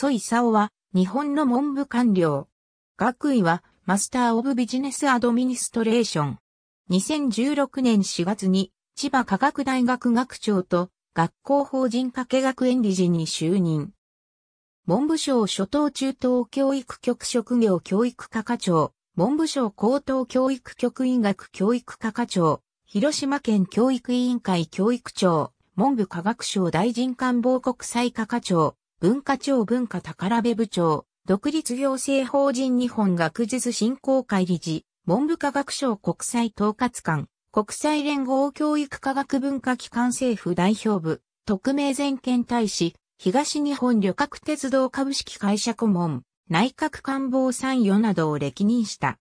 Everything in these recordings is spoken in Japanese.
サ勲は、日本の文部官僚。学位は、マスター・オブ・ビジネス・アドミニストレーション。2016年4月に、千葉科学大学学長と、学校法人科学園理事に就任。文部省初等中等教育局職業教育課課長、文部省高等教育局医学教育課課長、広島県教育委員会教育長、文部科学省大臣官房国際課課長、文化庁文化宝部部長、独立行政法人日本学術振興会理事、文部科学省国際統括官、国際連合教育科学文化機関政府代表部、特命全権大使、東日本旅客鉄道株式会社顧問、内閣官房参与などを歴任した。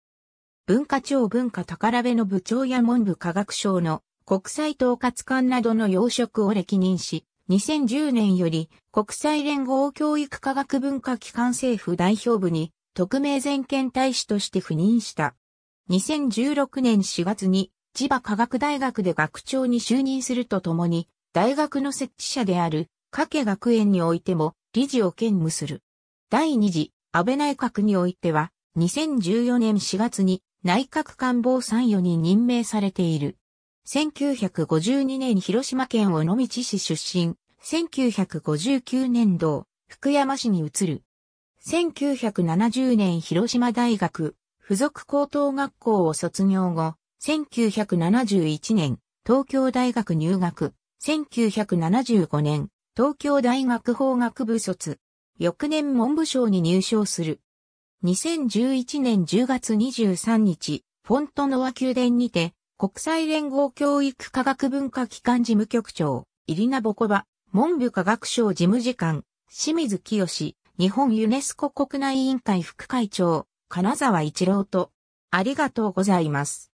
文化庁文化宝部の部長や文部科学省の国際統括官などの要職を歴任し、2010年より国際連合教育科学文化機関政府代表部に特命全権大使として赴任した。2016年4月に千葉科学大学で学長に就任するとともに、大学の設置者である加計学園においても理事を兼務する。第2次安倍内閣においては、2014年4月に内閣官房参与に任命されている。1952年広島県尾道市出身、1959年度、福山市に移る。1970年広島大学附属高等学校を卒業後、1971年、東京大学入学、1975年、東京大学法学部卒、翌年文部省に入省する。2011年10月23日、フォントノア宮殿にて、国際連合教育科学文化機関事務局長、イリナ・ボコバ、文部科学省事務次官、清水清、日本ユネスコ国内委員会副会長、金沢一郎と、ありがとうございます。